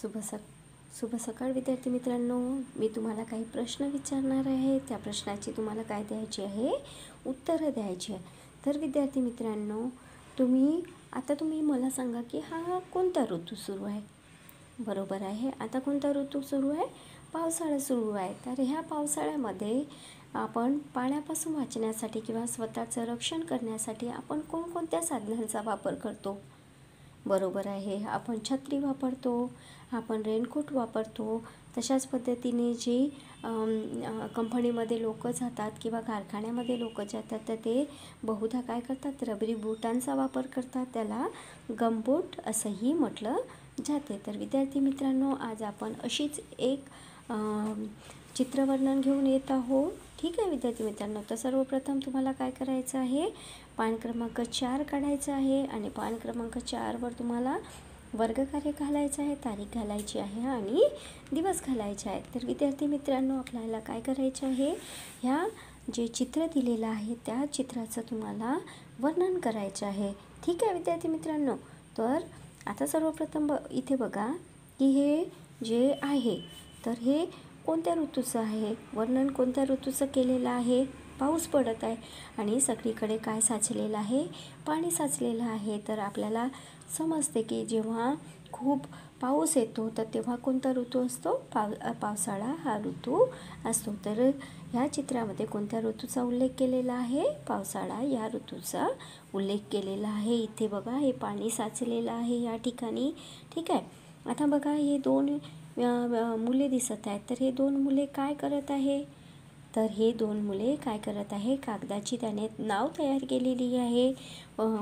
शुभ सक शुभ सकाळ विद्यार्थी मित्रांनो मी तुम्हाला काही प्रश्न विचारणार आहे त्या प्रश्नाची तुम्हाला काय द्यायची आहे उत्तरं द्यायची आहे तर विद्यार्थी मित्रांनो तुम्ही आता तुम्ही मला सांगा की हा कोणता ऋतू सुरू आहे बरोबर आहे आता कोणता ऋतू सुरू आहे पावसाळा सुरू आहे तर ह्या पावसाळ्यामध्ये आपण पाण्यापासून वाचण्यासाठी किंवा स्वतःचं रक्षण करण्यासाठी आपण कोणकोणत्या साधनांचा वापर करतो बरोबर आहे आपण छत्री वापरतो आपण रेनकोट वापरतो तशाच पद्धतीने जी कंपनीमध्ये लोक जातात किंवा कारखान्यामध्ये लोक जातात तर ते बहुधा काय करतात रबरी बुटांचा वापर करतात त्याला गमबोट असंही म्हटलं जाते तर विद्यार्थी मित्रांनो आज आपण अशीच एक चित्रवर्णन घेऊन येत आहो ठीक आहे विद्यार्थी मित्रांनो तर सर्वप्रथम तुम्हाला काय करायचं आहे पान क्रमांक चार काढायचा आहे आणि पान क्रमांक चारवर तुम्हाला वर्गकार्य घालायचं आहे तारीख घालायची आहे आणि दिवस घालायचे आहेत तर विद्यार्थी मित्रांनो आपल्याला काय करायचं आहे ह्या जे चित्र दिलेलं आहे त्या चित्राचं तुम्हाला वर्णन करायचं आहे ठीक आहे विद्यार्थी मित्रांनो तर आता सर्वप्रथम ब इथे बघा की हे जे आहे तर हे कोणत्या ऋतूचं आहे वर्णन कोणत्या ऋतूचं केलेलं आहे पाऊस पडत आहे आणि सगळीकडे काय साचलेलं आहे पाणी साचलेलं आहे तर आपल्याला समजते की जेव्हा खूप पाऊस येतो तर तेव्हा कोणता ऋतू असतो पाव पावसाळा हा ऋतू असतो तर ह्या चित्रामध्ये कोणत्या ऋतूचा उल्लेख केलेला आहे पावसाळा या ऋतूचा उल्लेख केलेला आहे इथे बघा हे पाणी साचलेलं आहे या ठिकाणी ठीक आहे आता बघा हे दोन मुले दिसत आहेत तर हे दोन मुले काय करत आहे तर हे दोन मुले काय करत आहे कागदाची त्याने नाव तयार केलेली आहे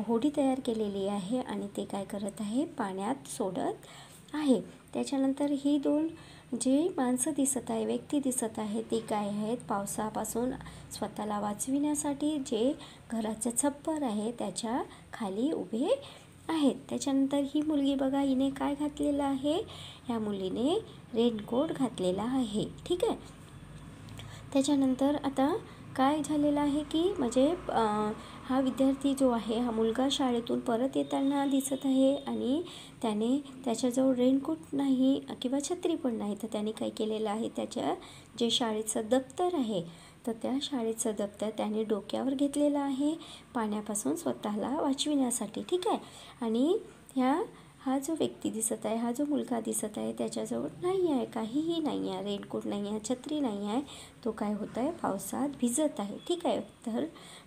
होडी तयार केलेली आहे आणि ते काय करत आहे पाण्यात सोडत आहे त्याच्यानंतर ही दोन जे माणसं दिसत आहे व्यक्ती दिसत आहे ती काय आहेत पावसापासून स्वतःला वाचविण्यासाठी जे घराचं छप्पर आहे त्याच्या खाली उभे आहेत त्याच्यानंतर ही मुलगी बघा हिने काय घातलेलं आहे ह्या मुलीने रेनकोट घातलेला आहे ठीक आहे त्याच्यानंतर आता काय झालेलं आहे की म्हणजे हा विद्यार्थी जो आहे हा मुलगा शाळेतून परत येताना दिसत आहे आणि त्याने त्याच्याजवळ रेनकोट नाही किंवा छत्री पण नाही तर त्याने काय केलेलं आहे त्याच्या जे शाळेचं दप्तर आहे तर त्या शाळेचं दप्तर त्याने डोक्यावर घेतलेलं आहे पाण्यापासून स्वतःला वाचविण्यासाठी ठीक आहे आणि ह्या हा जो व्यक्ती दिसत आहे हा जो मुलगा दिसत आहे त्याच्याजवळ नाही आहे काहीही नाही आहे रेनकोट नाही आहे छत्री नाही आहे तो काय होत आहे पावसात भिजत आहे ठीक आहे तर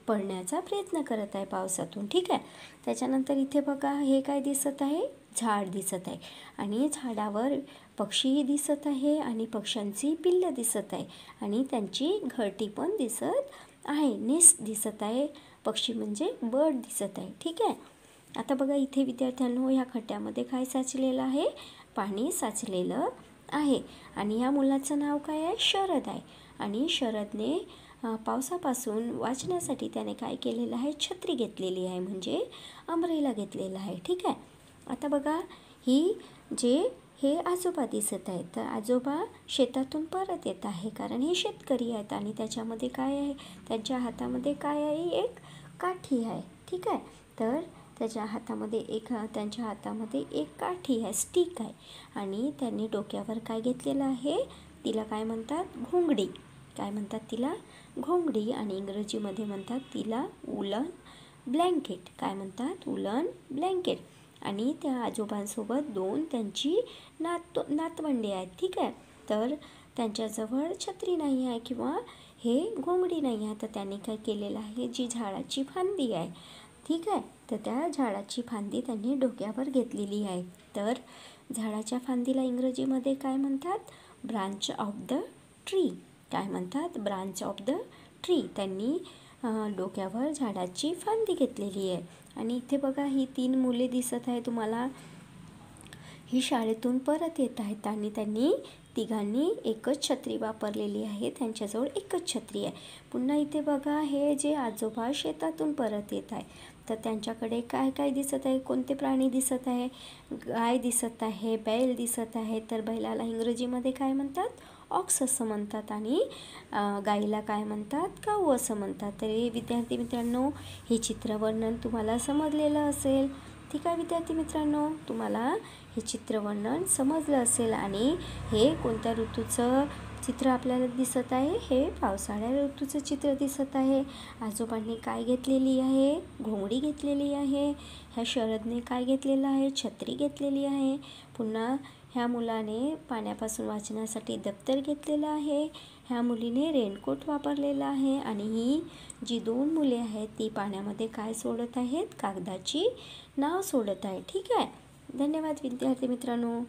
पडण्याचा प्रयत्न करत आहे पावसातून ठीक आहे त्याच्यानंतर इथे बघा हे काय दिसत आहे झाड दिसत आहे आणि झाडावर पक्षीही दिसत आहे आणि पक्ष्यांची पिल्ल दिसत आहे आणि त्यांची घरटी पण दिसत आहे नेस्ट दिसत आहे पक्षी म्हणजे बर्ड दिसत आहे ठीक आहे आता बघा इथे विद्यार्थ्यांनो ह्या खट्ट्यामध्ये काय साचलेलं आहे पाणी साचलेलं आहे आणि ह्या मुलाचं नाव काय आहे शरद आहे आणि शरदने पावसापासून वाचण्यासाठी त्याने काय केलेलं आहे छत्री घेतलेली आहे म्हणजे अमरेला घेतलेला आहे ठीक आहे आता बघा ही जे हे आजोबा दिसत आहेत तर आजोबा शेतातून परत येत आहे कारण हे शेतकरी आहेत आणि त्याच्यामध्ये काय आहे त्यांच्या हातामध्ये काय आहे एक काठी आहे ठीक आहे तर त्याच्या हातामध्ये एक त्यांच्या हातामध्ये एक काठी आहे स्टिक आहे आणि त्यांनी डोक्यावर काय घेतलेलं आहे तिला काय म्हणतात घोंगडी काय म्हणतात तिला घोंगडी आणि इंग्रजीमध्ये म्हणतात तिला उलन ब्लँकेट काय म्हणतात उलन ब्लँकेट आणि त्या आजोबांसोबत दोन त्यांची नात नातवंडे आहेत ठीक आहे तर त्यांच्याजवळ छत्री नाही आहे किंवा हे घोंगडी नाही आहे तर त्यांनी काय केलेलं आहे जी झाडाची फांदी आहे ठीक आहे तर त्या झाडाची फांदी त्यांनी डोक्यावर घेतलेली आहे तर झाडाच्या फांदीला इंग्रजीमध्ये काय म्हणतात ब्रांच ऑफ द ट्री काय म्हणतात ब्रांच ऑफ द ट्री त्यांनी डोक्यावर झाडाची फांदी घेतलेली आहे आणि इथे बघा ही तीन मुले दिसत आहे तुम्हाला ही शाळेतून परत येत आहेत आणि त्यांनी तिघांनी एकच छत्री वापरलेली आहे त्यांच्याजवळ एकच छत्री आहे पुन्हा इथे बघा हे जे आजोबा शेतातून परत येत आहे तर त्यांच्याकडे काय काय दिसत आहे कोणते प्राणी दिसत आहे गाय दिसत आहे बैल दिसत आहे तर बैलाला इंग्रजीमध्ये काय म्हणतात ऑक्स असं म्हणतात आणि गाईला काय म्हणतात काऊ असं म्हणतात तर हे विद्यार्थी मित्रांनो हे चित्रवर्णन तुम्हाला समजलेलं असेल ठीक आहे विद्यार्थी मित्रांनो तुम्हाला हे चित्रवर्णन समजलं असेल आणि हे कोणत्या ऋतूचं चित्र आपल्याला दिसत आहे हे पावसाळ्या ऋतूचं चित्र दिसत आहे आजोबांनी काय घेतलेली आहे घोंगडी घेतलेली आहे ह्या शरदने काय घेतलेलं आहे छत्री घेतलेली आहे पुन्हा ह्या मुलाने पाण्यापासून वाचण्यासाठी दप्तर घेतलेलं आहे ह्या मुलीने रेनकोट वापरलेला आहे आणि ही जी दोन मुले आहेत ती पाण्यामध्ये काय सोडत आहेत कागदाची नाव सोडत आहे ठीक आहे धन्यवाद विद्यार्थी मित्रांनो